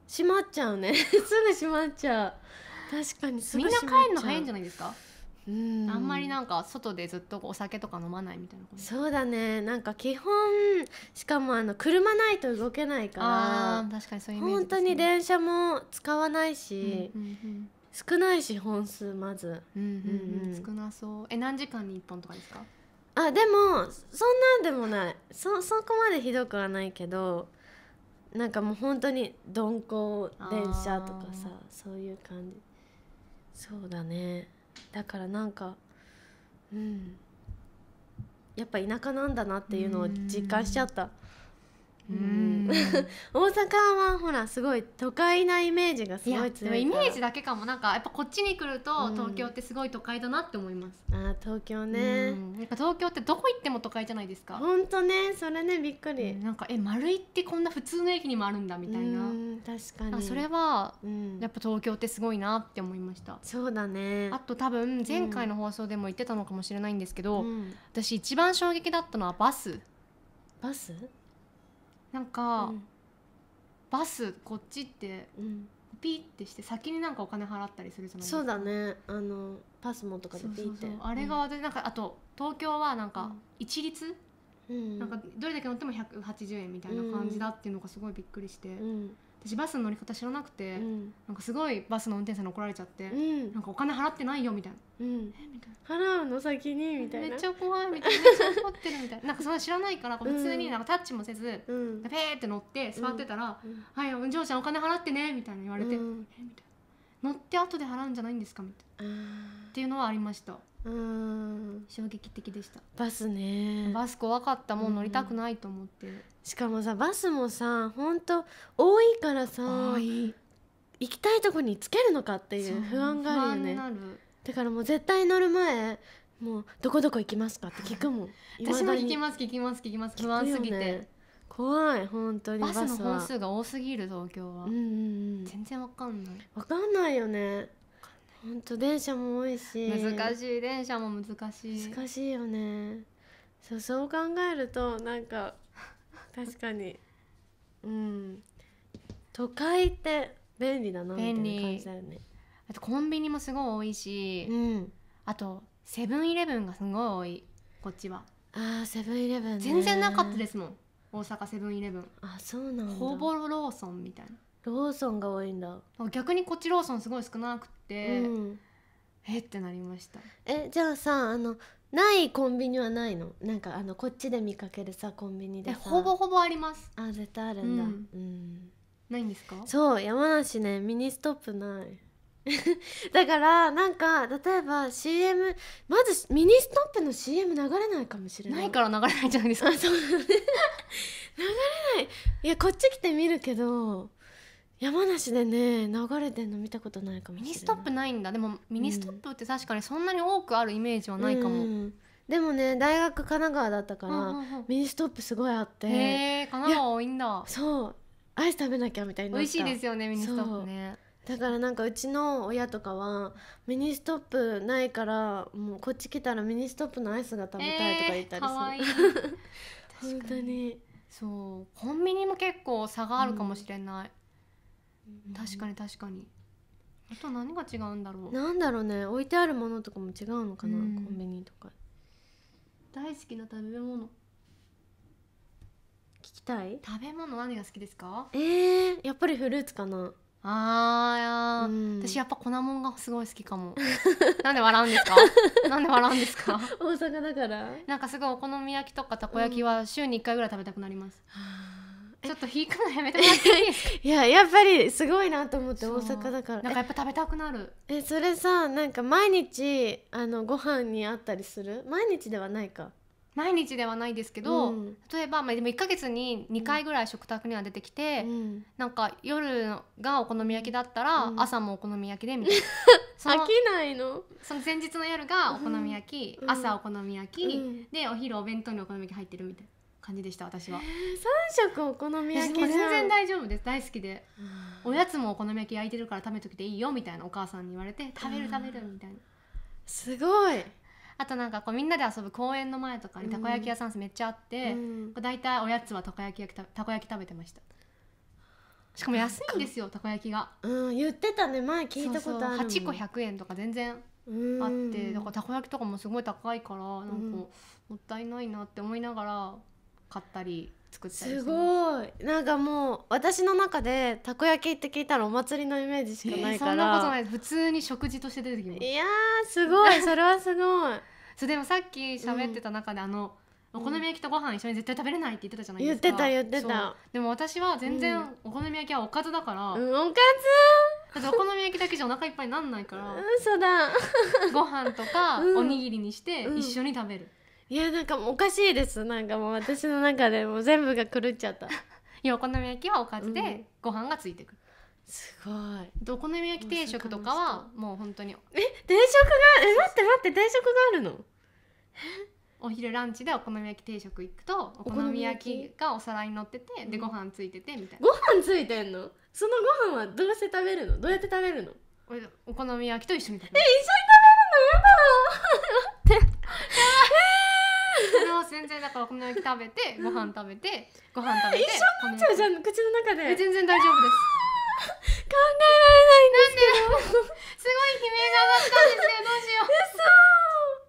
閉まっちゃうね すぐ閉まっちゃう確かにすぐ閉まっちゃうみんな帰るの早いんじゃないですかあんまりなんか外でずっとお酒とか飲まないみたいなそうだねなんか基本しかもあの車ないと動けないから確かにそういう、ね、本当に電車も使わないし、うんうんうん、少ないし本数まず、うんうんうん、少なそうえ何時間に1本とかですかあでもそんなんでもないそそこまでひどくはないけどなんかもう本当に鈍行電車とかさそういう感じそうだねだからなんかうんやっぱ田舎なんだなっていうのを実感しちゃった。うん大阪はほらすごい都会なイメージがすごい強いイメージだけかもなんかやっぱこっちに来ると東京ってすごい都会だなって思います、うん、あ東京ね、うん、な東京ってどこ行っても都会じゃないですかほんとねそれねびっくり、うん、なんかえ丸いってこんな普通の駅にもあるんだみたいな、うん、確かにそれは、やっぱ東京ってすごいなって思いましたそうだねあと多分前回の放送でも言ってたのかもしれないんですけど、私一番衝撃だったのはバスバスなんか、うん、バスこっちって、うん、ピってして先になんかお金払ったりするじゃないですかそうだねあのパスモとかでピってあれが私なんか、あと東京はなんか一律、うん、なんかどれだけ乗っても180円みたいな感じだっていうのがすごいびっくりして、うん、私バスの乗り方知らなくて、うん、なんかすごいバスの運転手に怒られちゃって、うん、なんかお金払ってないよみたいな、払うの先にみたいなめっちゃ怖いみたいな怒ってるみたいななんかその知らないから普通になんかタッチもせず、うん、ペーって乗って座ってたら「はいお嬢ちゃんお金払ってね」みたいな言われて「えみたいな乗って後で払うんじゃないんですか?」みたいなっていうのはありました。うん衝撃的でしたバスねバス怖かったもう乗りたくないと思って、しかもさバスもさ本当多いからさ行きたいとこにつけるのかっていう不安があるよねだからもう絶対乗る前もうどこどこ行きますかって聞くもん 私も聞きます聞きます聞きます不安すぎて、ね、怖い本当にバスの本数が多すぎる東京は、うんうんうん、全然わかんないわかんないよね本当電車も多いし難しい電車も難しい難しいよねそうそう考えるとなんか確かにうん都会って便利だなみたいな感じだよねあとコンビニもすごい多いし、うん、あとセブンイレブンがすごい多いこっちはあセブンイレブン、ね、全然なかったですもん大阪セブンイレブンあそうなんほぼローソンみたいなローソンが多いんだ逆にこっちローソンすごい少なくて、うん、えってなりましたえじゃあさあのないコンビニはないのなんかあのこっちで見かけるさコンビニでさほぼほぼありますあ絶対あるんだ、うん、うん、ないんですかそう山梨ねミニストップない だからなんか例えば CM まずミニストップの CM 流れないかもしれないないから流れないじゃないですか 流れないいやこっち来て見るけど山梨でね流れてんの見たことないかもミニストップないんだでもミニストップって確かにそんなに多くあるイメージはないかも、うん、でもね大学神奈川だったから、うんうんうん、ミニストップすごいあってへえ神奈川多いんだそうアイス食べなきゃみたいな美味しいですよねミニストップねだからなんかうちの親とかはミニストップないからもうこっち来たらミニストップのアイスが食べたいとか言ったりする、えー、いい 本当にそうコンビニも結構差があるかもしれない、うん確かに確かにあと何が違うんだろうなんだろうね置いてあるものとかも違うのかな、うんコンビニとか大好きな食べ物聞きたい食べ物何が好きですかえー、やっぱりフルーツかなあー、うん私やっぱ粉もんがすごい好きかも なんで笑うんですかなんで笑うんですか 大阪だからなんかすごいお好み焼きとかたこ焼きは週に1回ぐらい食べたくなります、はあちょっと引くのやめてもらっていいですか いややっぱりすごいなと思って大阪だからなんかやっぱ食べたくなるえそれさなんか毎日あのご飯にあったりする毎日ではないか毎日ではないですけど、うん、例えば、まあ、でも1か月に2回ぐらい食卓には出てきて、うん、なんか夜がお好み焼きだったら、うん、朝もお好み焼きでみたいな 飽きないのその前日の夜がお好み焼き、朝お好み焼き、でお昼お弁当にお好み焼き入ってるみたいな。感じでした私は、三3食お好み焼き全然大丈夫です大好きで、おやつもお好み焼き焼いてるから食べときていいよみたいなお母さんに言われて食べる食べるみたいな、すごいあとなんかこうみんなで遊ぶ公園の前とかにたこ焼き屋さんめっちゃあって、うん、大体おやつはたこ焼き焼きたこ焼き食べてましたしかも安いんですよたこ焼きがうん言ってたね前聞いたことあるそ個1円とか全然あってだからたこ焼きとかもすごい高いからなんかもったいないなって思いながら買ったり作ったりすごいなんかもう私の中でたこ焼きって聞いたらお祭りのイメージしかないから、えー、そんなことない普通に食事として出てきますいやすごいそれはすごいそでもさっき喋ってた中で、あの、お好み焼きとご飯一緒に絶対食べれないって言ってたじゃないですか言ってた言ってたでも私は全然お好み焼きはおかずだから、うん、おかずだってお好み焼きだけじゃお腹いっぱいになんないから嘘ん、だご飯とかおにぎりにして一緒に食べる、うんいやなんかもうおかしいですなんかもう私の中でも全部が狂っちゃった いやお好み焼きはおかずでご飯がついてくる、すごいお好み焼き定食とかはもう本当にえ定食がえ待って待って定食があるのお昼ランチでお好み焼き定食行くとお好み焼きがお皿に乗っててでご飯ついててみたいなご飯ついてんのそのご飯はどうして食べるのどうやって食べるのおお好み焼きと一緒に食べるえ一緒に食べるのやだや 全然だからお好み焼き食べてご飯食べてご飯食べて一緒になっちゃうじゃん口の中で全然大丈夫です考えられないんですけどすごい悲鳴が上がったんですけどうしよう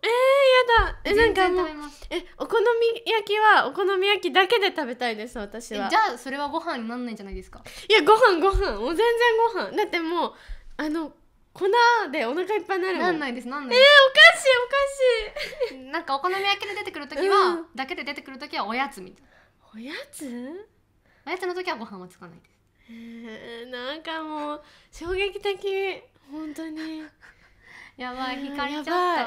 えー、やだえなんかえお好み焼きはお好み焼きだけで食べたいです私はじゃあそれはご飯になんないんじゃないですかいやご飯ご飯もう全然ご飯だってもうあの粉でお腹いっぱいになるもんなんないですなんないえー、おかしいおかしい なんかお好み焼きで出てくる時は、うん、だけで出てくる時はおやつみたいなおやつおやつの時はご飯はつかないですえー、なんかもう衝撃的本当に やばい引かれちゃっ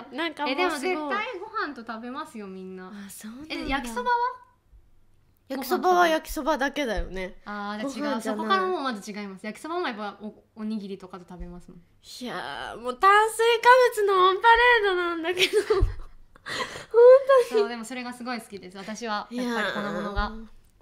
たなんかえでも絶対ご飯と食べますよみんなえ焼きそばは焼きそばは焼きそばだけだよねああ違うそこからもまず違います焼きそばもやっぱおおにぎりとかで食べますもんいやもう炭水化物のオンパレードなんだけど 本当にそうでもそれがすごい好きです私はやっぱりこのものが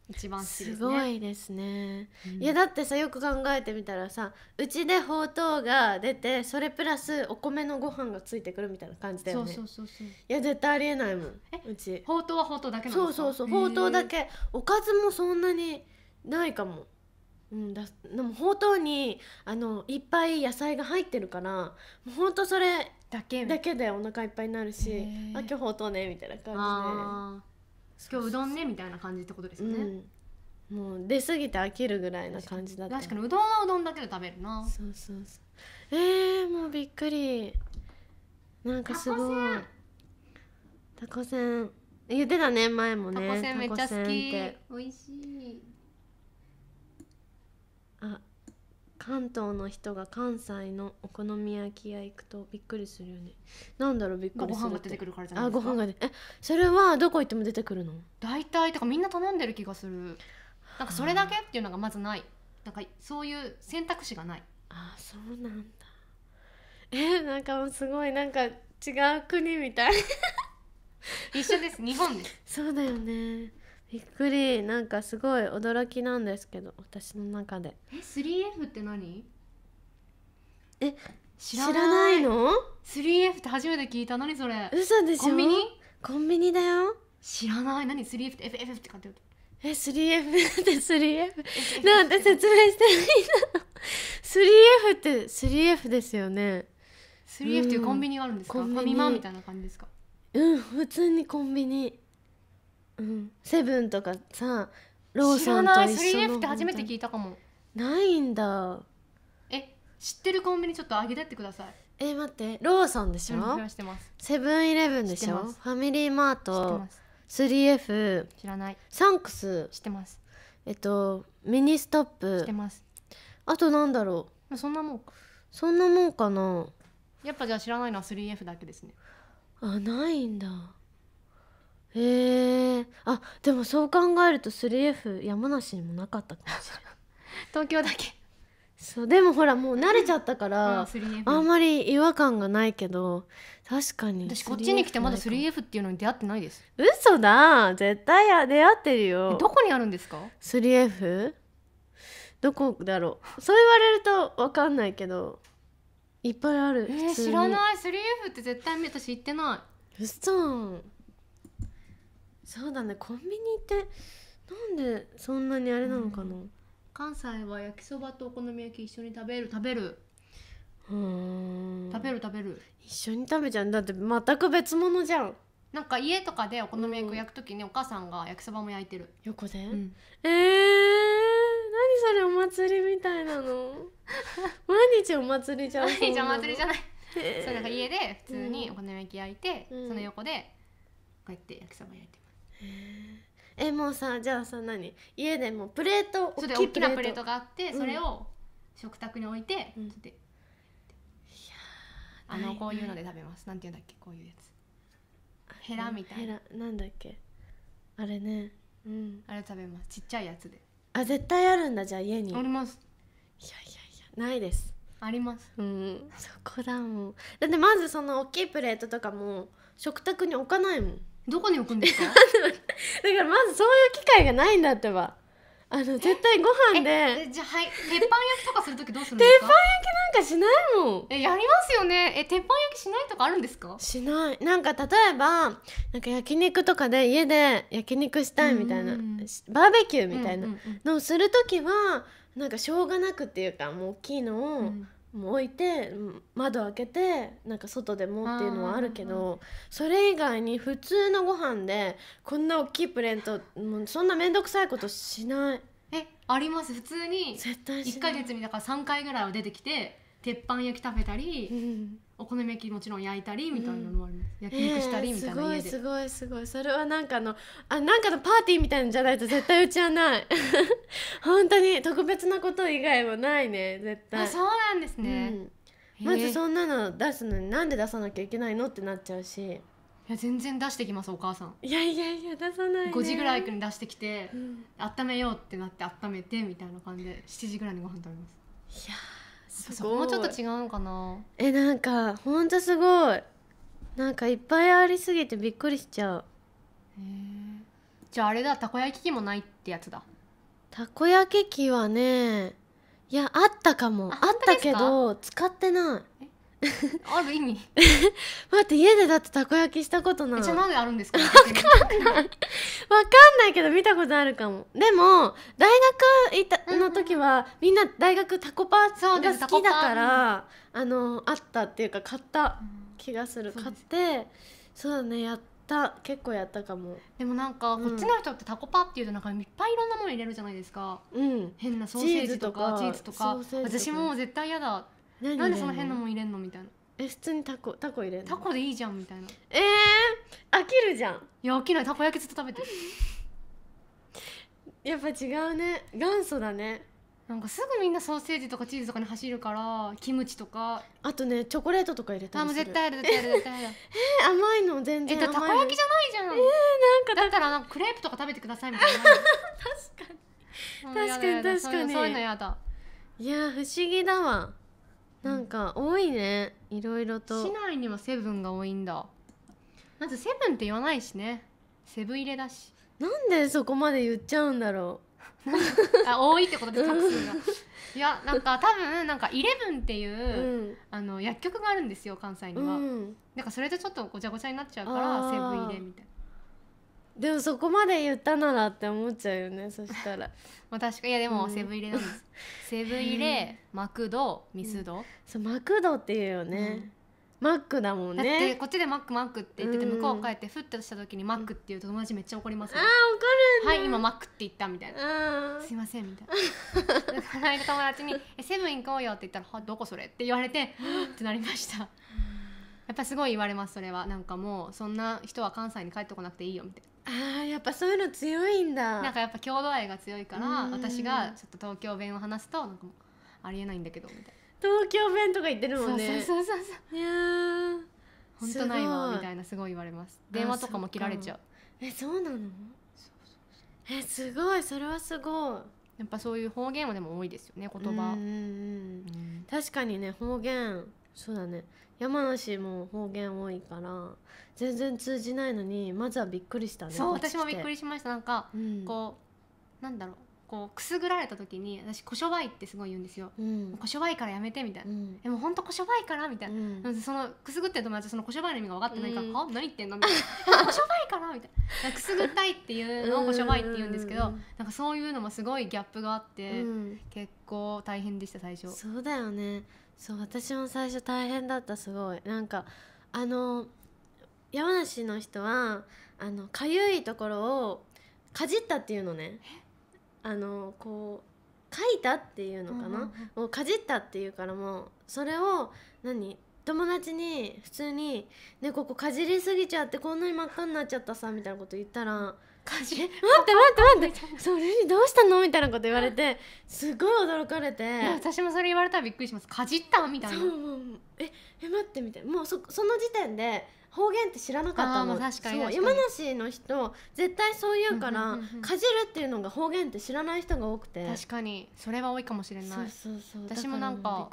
一番す、ね、すごいですね、うん、いやだってさよく考えてみたらさうちでほうとうが出てそれプラスお米のご飯がついてくるみたいな感じだよねそうそうそうそういや絶対ありえないもんうちほうとうはほうとうだけそうそうそうほうとうだけおかずもそんなにないかもうんだ、だでもほうとうにあのいっぱい野菜が入ってるからもうほんとそれだけだけでお腹いっぱいになるしあ今日ほうとうねみたいな感じで。今日うどんねみたいな感じってことですよね、うん、もう出過ぎて飽きるぐらいな感じだった確かにうどんはうどんだけで食べるなそうそうそうえー、もうびっくりなんかすごいたこせん言ってたね前もねたこせんめっちゃ好き美味しい関東の人が関西のお好み焼き屋行くとびっくりするよねなんだろうびっくりするご飯が出てくるからじゃないですかあご飯がえそれはどこ行っても出てくるの大体とかみんな頼んでる気がするなんかそれだけっていうのがまずないなんかそういう選択肢がないあそうなんだえなんかすごいなんか違う国みたい 一緒です日本ですそうだよねびっくりなんかすごい驚きなんですけど私の中でえ 3F って何え知らないの 3F って初めて聞いた何それ嘘でしょコンビニコンビニだよ知らない何 3F って FF って書いてあるえ 3F って 3F なんて説明してみんな 3F って 3F ですよね 3F っていうコンビニがあるんですか、うファミマみたいな感じですかうん普通にコンビニうんセブンとかさローソンと3 f って初めて聞いたかもないんだえ知ってるコンビニちょっと上げてってくださいえ待ってローソンでしょ、てますセブンイレブンでしょまファミリーマート 3F 知らないサンクス知ってますえっとミニストッ知っプてますあとなんだろうそんなもんかそんなもんかなやっぱじゃあ知らないのは 3F だけですねあないんだへえあでもそう考えると 3F 山梨にもなかったかもしれない 東京だけそうでもほらもう慣れちゃったから、うん、あんまり違和感がないけど確かに私こっちに来てまだ 3F っていうのに出会ってないです嘘だ絶対や出会ってるよどこにあるんですか 3F? どこだろうそう言われると分かんないけどいっぱいある、えー、知らない 3F って絶対私行ってない嘘そうだねコンビニってなんでそんなにあれなのかな、うん、関西は焼きそばとお好み焼き一緒に食べる食べるうん食べる食べる一緒に食べちゃうだって全く別物じゃんなんか家とかでお好み焼き焼くときにお母さんが焼きそばも焼いてる、横で、うん、えーそれお祭りみたいなの 毎日お祭りじゃん毎日お祭りじゃない、そうなんか家で普通にお好み焼き焼いて、うん、その横でこうやって焼きそば焼いてえもうさじゃあさ何家でもプレートそれ大きなプレートがあってそれを食卓に置いて、うん、であのこういうので食べます、なんていうんだっけこういうやつヘラみたいななんだっけあれねうんあれ食べますちっちゃいやつであ絶対あるんだじゃあ家にありますいやいやいやないですありますうんそこだもんだってまずその大きいプレートとかも食卓に置かないもんどこに置くんですか だからまずそういう機会がないんだってばあの絶対ご飯でじゃはい鉄板焼きとかする時どうするんですか鉄板焼きなんかしないもんえやりますよねえ鉄板焼きしないとかあるんですかしないなんか例えばなんか焼肉とかで家で焼肉したいみたいな、うバーベキューみたいなのをする時は、なんかしょうがなくっていうかもう大きいのを、うんもう置いて窓開けてなんか外でもっていうのはあるけどそれ以外に普通のご飯でこんな大きいプレートもうそんな面倒くさいことしないえあります普通に1か月にだから3回ぐらいは出てきて鉄板焼き食べたり、うん、お好み焼きもちろん焼いたりみたいなのもあるんす、うん、焼肉したりみたいな、えー、すごいすごいすごいそれはなんかのあなんかのパーティーみたいのじゃないと絶対うちはない 本当に特別なこと以外はないね絶対そうなんですね、うん、まずそんなの出すのになんで出さなきゃいけないのってなっちゃうしいや全然出してきますお母さんいやいやいや出さない、ね、5時ぐらいに出してきて、うん、温めようってなって温めてみたいな感じで7時ぐらいにご飯食べますいやすごいもうちょっと違うのかなえなんかほんとすごいなんかいっぱいありすぎてびっくりしちゃうへえじゃああれだたこ焼き器もないってやつだたこ焼き器はねいやあったかもあったけど使ってない ある意味 待って家でだってたこ焼きしたことないじゃあであるんですか わかんないけど見たことあるかもでも大学いたの時は、みんな大学たこパが好きだからあのあったっていうか買った気がする、買ってそうだねやった結構やったかもでもなんか、こっちの人ってタコパっていうとなんかいっぱいいろんなもの入れるじゃないですか、うん、変なソーセージとかチーズとか私も絶対嫌だなんでその変なもん入れんのみたいなえ普通にタコタコ入れるタコでいいじゃんみたいなえー、飽きるじゃんいや飽きないたこ焼きずっと食べてる やっぱ違うね元祖だねなんかすぐみんなソーセージとかチーズとかに走るからキムチとかあとねチョコレートとか入れたりするあもう絶対ある絶対ある絶対ある えー、甘いの全然えたこ焼きじゃないじゃんえー、なんかだったらなんかクレープとか食べてくださいみたいな 確かに確かに確かにそういうのやだいや不思議だわなんか多いねいろいろと市内にはセブンが多いんだまずセブンって言わないしねセブン入れだしなんでそこまで言っちゃうんだろう あ多いってことで画数が、うん、いやなんか多分なんかイレブンっていう、うん、あの薬局があるんですよ関西には、うん、なんかそれでちょっとごちゃごちゃになっちゃうからセブン入れみたいなでもそこまで言ったならって思っちゃうよねそしたら まあ確かいやでもセブン入れなんです、セブン入れマクドミスド、うん、そうマクドっていうよね、うん、マックだもんねだってこっちでマックマックって言ってて向こう帰ってふっとした時にマックっていう友達めっちゃ怒ります、ね、ああ怒るはい今マックって言ったみたいなすいませんみたいな この間友達に「えセブン行こうよ」って言ったら「どこそれ?」って言われてってなりましたやっぱすごい言われますそれはなんかもうそんな人は関西に帰ってこなくていいよみたいなあーやっぱそういうの強いんだなんかやっぱ郷土愛が強いから私がちょっと東京弁を話すとなんかありえないんだけどみたい東京弁とか言ってるもんねそうそうそうそういやー本当ないわみたいなすごい言われますあ電話とかも切られちゃうえそうなのえすごいそれはすごいやっぱそういう方言はでも多いですよね言葉、うんうん確かにね方言そうだね山梨も方言多いから全然通じないのにまずはびっくりしたねそう私もびっくりしましたなんか、うん、こうなんだろうこうくすぐられた時に私「こしょばい」ってすごい言うんですよ「こしょばいからやめて」みたいな「うん、でもほんとこしょばいから」みたいな、うん、そのくすぐってる友達そのこしょばいの意味が分かってないから「うん、何言ってんの?」みたいな「こしょばいから」みたいなくすぐったいっていうのをこしょばいって言うんですけど、うん、なんかそういうのもすごいギャップがあって、結構大変でした最初そうだよねそう私も最初大変だったすごいなんかあの山梨の人はあの痒いところをかじったっていうのねあのこう書いたっていうのかな、うん、をかじったっていうからもうそれを何友達に普通に「ねここかじりすぎちゃってこんなに真っ赤になっちゃったさ」みたいなこと言ったら。感じ待って待って待ってそれにどうしたのみたいなこと言われてすごい驚かれて私もそれ言われたらびっくりしますかじったみたいなそうええ待ってみたいなもうそその時点で方言って知らなかったの確かに山梨の人絶対そう言うから、かじるっていうのが方言って知らない人が多くて確かにそれは多いかもしれない私もなんか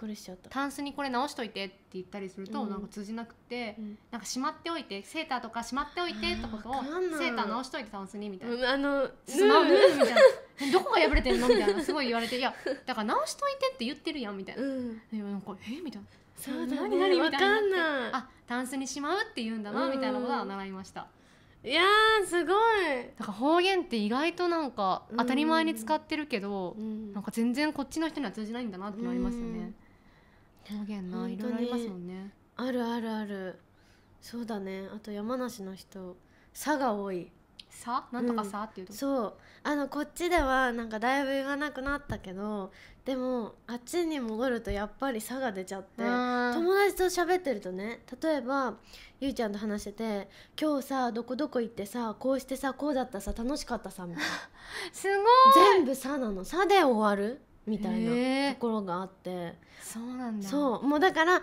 タンスにこれ直しといてって言ったりすると、なんか通じなくて、なんかしまっておいてセーターとかしまっておいてとかをセーター直しといてタンスにみたいな、あのスマブみたいな。どこが破れてんのみたいなすごい言われて「いやだから直しといて」って言ってるやんみたいな「うん、なんかえみたいなそうだね何みたかんないあタンスにしまうって言うんだな、みたいなことは習いましたいやすごいだから方言って意外となんか当たり前に使ってるけど、うなんか全然こっちの人には通じないんだなってなりますよね、方言ないろいろありますもんねあるあるあるそうだねあと山梨の人差が多いさなんとかさ、うん、っていうとそうあのこっちではなんかだいぶ言わなくなったけどでもあっちに戻るとやっぱり差が出ちゃって友達と喋ってるとね例えばゆいちゃんと話してて「今日さどこどこ行ってさこうしてさこうだったさ楽しかったさ」みたいな すごい全部「さ」なの「さ」で終わるみたいなところがあってそうなんだそうもうだから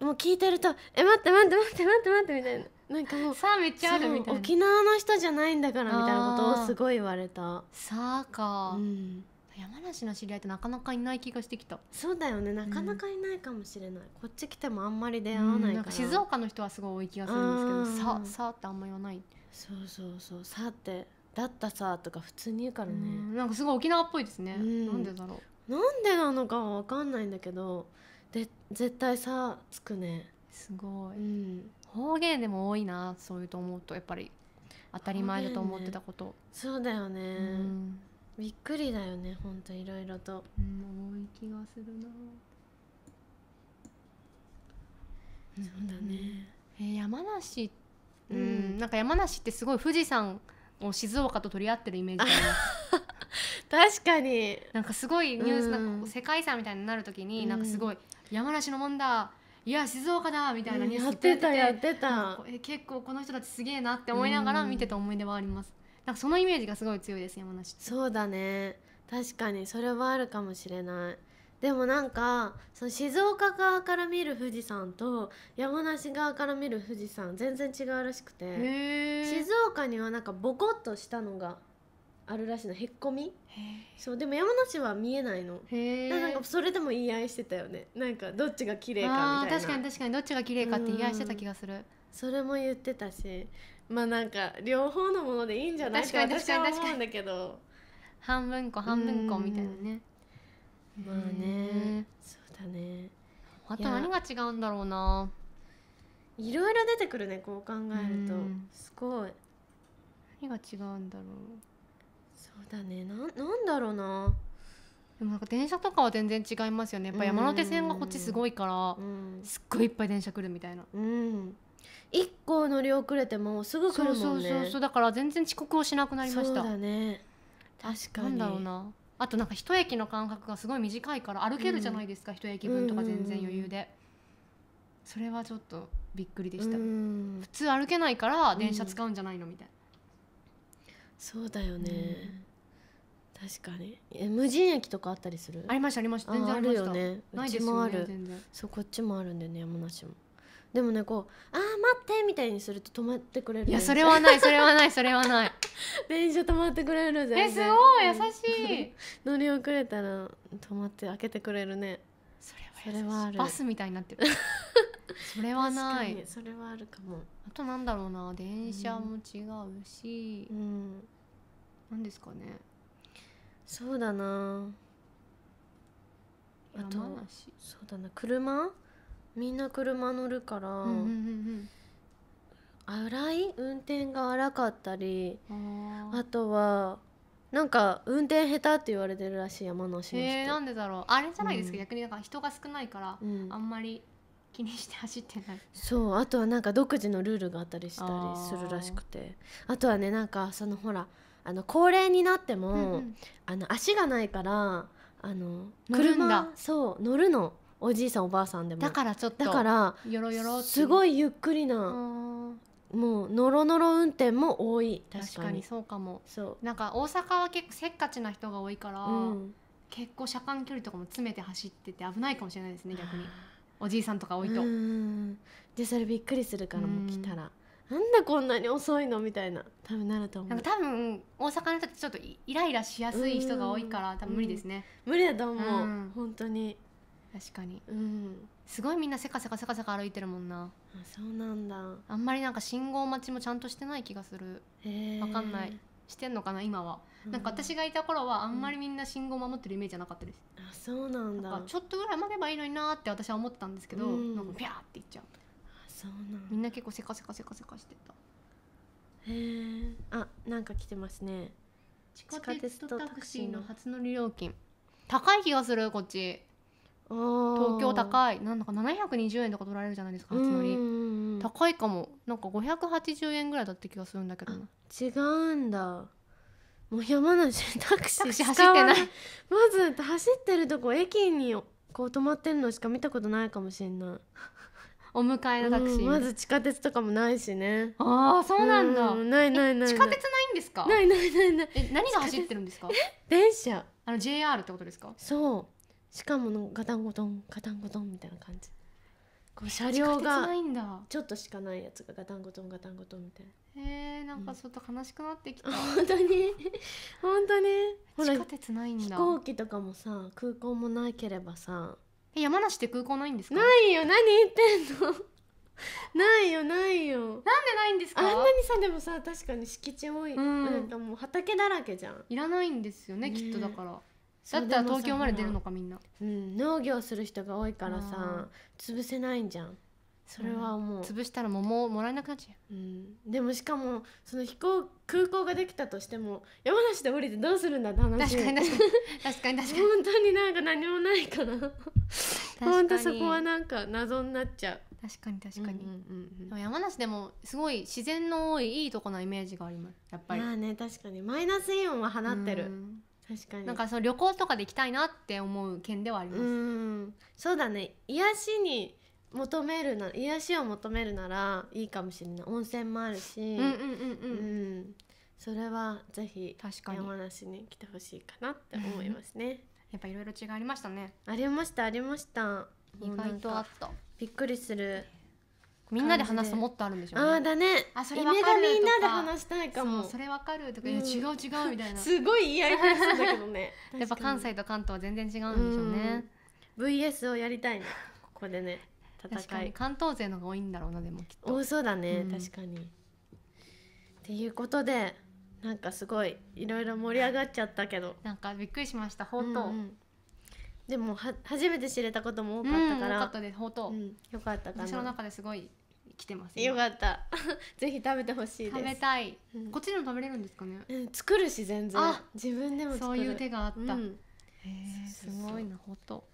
もう聞いてると「え待って待って待って待って待って」みたいななんかもう「さあめっちゃある」みたいな沖縄の人じゃないんだからみたいなことをすごい言われたさあか、うん、山梨の知り合いってなかなかいない気がしてきたそうだよねなかなかいないかもしれない、うん、こっち来てもあんまり出会わないから、うん、なんか静岡の人はすごい多い気がするんですけど「さあ」さあってあんま言わないそうそうそう「さあ」って「だったさ」とか普通に言うからね、うなんかすごい沖縄っぽいですね、うん、なんでだろうなんでなのかは分かんないんだけどで絶対「さあ」つくねすごい、うん方言でも多いなそういうと思うとやっぱり当たり前だと思ってたこと、ね、そうだよね、うん、びっくりだよねほんといろいろと、うん、多い気がするなそうだね、うん、え山梨うん、なんか山梨ってすごい富士山を静岡と取り合ってるイメージ確かになんかすごいニュース、なんか世界遺産みたいになる時に、なんかすごい「山梨のもんだいや静岡だみたいなニュースてて、うん、やってたやってたえ結構この人たちすげえなって思いながら見てた思い出はあります、うん、なんかそのイメージがすごい強いです山梨そうだね確かにそれはあるかもしれないでもなんかその静岡側から見る富士山と山梨側から見る富士山全然違うらしくて静岡にはなんかボコッとしたのがあるらしいのへっこみそうでも山梨は見えないのだなんかそれでも言い合いしてたよねなんかどっちが綺麗かみたいな確かに確かにどっちが綺麗かって言い合いしてた気がするそれも言ってたしまあなんか両方のものでいいんじゃないか私は思うんだけど半分こ半分こみたいなねまあねそうだねあと何が違うんだろうないろいろ出てくるねこう考えるとすごい何が違うんだろうそうだねななんだろうなでもなんか電車とかは全然違いますよねやっぱ山手線がこっちすごいから、すっごいいっぱい電車来るみたいな。うん1個乗り遅れてもすぐ来るもんねそうそうそうだから全然遅刻をしなくなりましたそうだね確かになんだろうなあとなんか一駅の間隔がすごい短いから歩けるじゃないですか、うん、一駅分とか全然余裕で、うんうんそれはちょっとびっくりでした、うん、普通歩けないから電車使うんじゃないのみたいなそうだよね、うん、確かに無人駅とかあったりするありましたありました全然あるよねうちもある、ね、そうこっちもあるんでね山梨もでもねこう「ああ待って」みたいにすると止まってくれるいやそれはないそれはないそれはない 電車止まってくれるじゃんえすごい優しい 乗り遅れたら止まって開けてくれるねそれはあるバスみたいになってるそれはないそれはあるかもあとなんだろうな電車も違うし、うん、なんですかねそうだなあとそうだな車みんな車乗るから、うんうんうんうん、荒い運転が荒かったりあとはなんか運転下手って言われてるらしい山梨の人、えー、なんでだろうあれじゃないですか、うん、逆になんか人が少ないから、うん、あんまり気にして走ってないそうあとはなんか独自のルールがあったりしたりするらしくてあとはねなんかそのほらあの高齢になっても、うんあの足がないからあの車そう乗るのおじいさんおばあさんでもだからちょっとだからよろよろすごいゆっくりなもうノロノロ運転も多い確かにそうかもそうなんか大阪は結構せっかちな人が多いから、うん、結構車間距離とかも詰めて走ってて危ないかもしれないですね逆に。おじいさんとか多いとでそれびっくりするからもう来たら。なんだこんなに遅いのみたいな多分なると思う多分大阪の人ってちょっとイライラしやすい人が多いから多分無理ですね、無理だと思う、うん、本当に確かに、うん、すごいみんなせかせかせかせか歩いてるもんなあそうなんだあんまりなんか信号待ちもちゃんとしてない気がするわかんないしてんのかな今は、うん、なんか私がいた頃はあんまりみんな信号守ってるイメージゃなかったです、うん、あそうなんだちょっとぐらい待てばいいのになって私は思ってたんですけど、うん、なんかピャーっていっちゃうあそうなんみんな結構せかせかせかせかしてたへえあなんか来てますね地下鉄とタクシーの初乗り料金高い気がするこっち東京高いなんだか720円とか取られるじゃないですか初乗り高いかもなんか580円ぐらいだった気がするんだけど違うんだもう山梨タクシー走ってないまず走ってるとこ駅にこう止まってるのしか見たことないかもしれないお迎えのタクシー、まず地下鉄とかもないしねああそうなんだ、ないないない地下鉄ないんですかないないないないえ何が走ってるんですか電車あの JR ってことですかそうしかものガタンゴトンガタンゴトンみたいな感じこう車両がちょっとしかないやつがガタンゴトンガタンゴトンみたいなへえなんかちょっと悲しくなってきた、う ん、本当に本当に地下鉄ないんだ飛行機とかもさ空港もなければさ山梨って空港ないんですかないよ何言ってんの ないよないよなんでないんですかあんなにさでもさ確かに敷地多い、うん、なんかもう畑だらけじゃんいらないんですよね、ね、きっとだからだったら東京まで出るのかみんなうん農業する人が多いからさ潰せないんじゃんそれはもう、うん、潰したら桃もらえなくなっちゃう、うん、でもしかもその飛行空港ができたとしても山梨で降りてどうするんだって話確かに確かに確かに確かに本当になんか何もないから本当そこはなんか謎になっちゃう確かに確かに、うんうんうん、山梨でもすごい自然の多いいいとこのイメージがありますやっぱりまあね確かにマイナスイオンは放ってる、うん確かになんかその旅行とかで行きたいなって思う件ではありますうんそうだね癒しに求めるな癒しを求めるならいいかもしれない温泉もあるしうんそれはぜひ山梨に来てほしいかなって思いますねやっぱいろいろ違いありましたねありましたありました意外とあったびっくりするみんなで話すともっとあるんでしょう、ね、ああだねあそれ分かるみんなで話したいかもそれ分かるとか、うん、違う違うみたいなすごい言い合いだけどね やっぱ関西と関東は全然違うんでしょうね、う VS をやりたいねここでね戦い関東勢の方が多いんだろうなでもきっと多そうだね、うん、確かにっていうことでなんかすごいいろいろ盛り上がっちゃったけどなんかびっくりしましたほうとう、うん、でもは初めて知れたことも多かったから、うん、多かったですほうとうん、よかったかな私の中ですごい来てますよかった ぜひ食べてほしい食べたい、うん、こっちでも食べれるんですかね、うん、作るし全然自分でもそういう手があった、うん、すごいなほと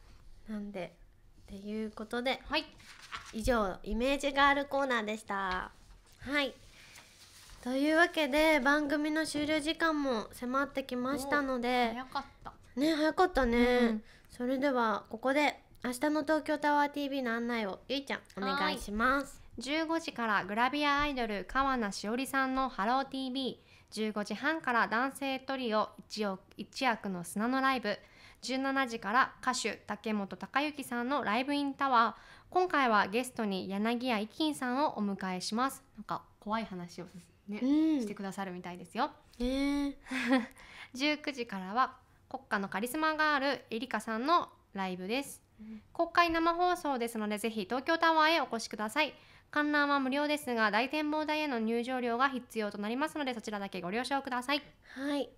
なんでっていうことではい以上イメージガールコーナーでしたはいというわけで番組の終了時間も迫ってきましたので早かったね早かったね、うん、それではここで明日の東京タワー TV の案内をゆいちゃんお願いします15時からグラビアアイドル川名しおりさんの「ハロー t v 1 5時半から男性トリオ一役の砂のライブ17時から歌手竹本孝之さんの「ライブインタワー」今回はゲストに柳家一金さんをお迎えしますなんか怖い話をね、うん、してくださるみたいですよ、えー、19 時からは国家のカリスマガールエリカさんのライブです、うん、公開生放送ですのでぜひ東京タワーへお越しください観覧は無料ですが大展望台への入場料が必要となりますのでそちらだけご了承くださいはい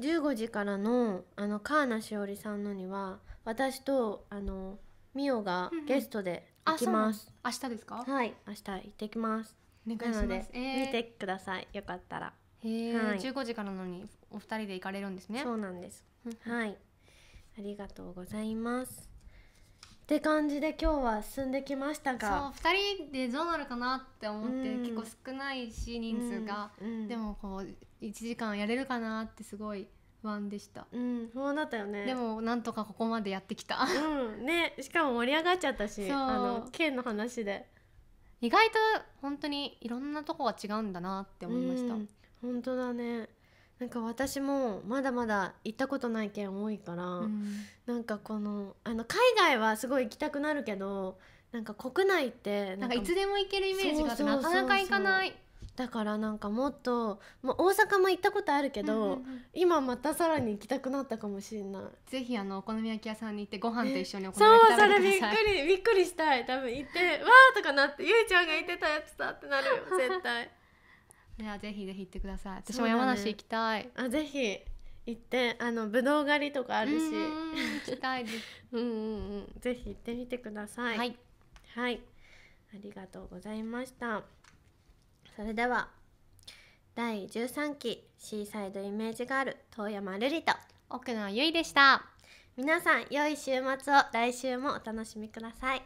15時からのあの川名しおりさんのには私とあのみおがゲストで行きます、うんうん、明日ですかはい明日行ってきますお願いします、えー、見てくださいよかったらへえ、はい、15時からのにお二人で行かれるんですねそうなんですはいありがとうございますって感じで今日は進んできましたがそう2人でどうなるかなって思って、うん、結構少ないし人数が、うん、でもこう1時間やれるかなってすごい不安でした、うん、不安だったよねでもなんとかここまでやってきた、うん、ねしかも盛り上がっちゃったしあの県の話で意外と本当にいろんなとこが違うんだなって思いました、本当だねなんか私もまだまだ行ったことない県多いから、うん、なんかこのあの海外はすごい行きたくなるけどなんか国内ってなんかいつでも行けるイメージがあってなかなか行かないだからなんかもっと、もう大阪も行ったことあるけど、うんうんうん、今またさらに行きたくなったかもしれないぜひあのお好み焼き屋さんに行ってご飯と一緒にお好み焼き食べてくださいそうそれびっくりびっくりしたい多分行ってわーとかなってゆいちゃんが言ってたやつだってなるよ絶対いやぜひぜひ行ってください私も山梨行きたい、ね、あぜひ行ってあのぶどう狩りとかあるし行きたいです うんうんうんぜひ行ってみてください、はい、はい、ありがとうございましたそれでは第13期シーサイドイメージガール遠山瑠璃と奥野ゆ衣でした皆さん良い週末を来週もお楽しみください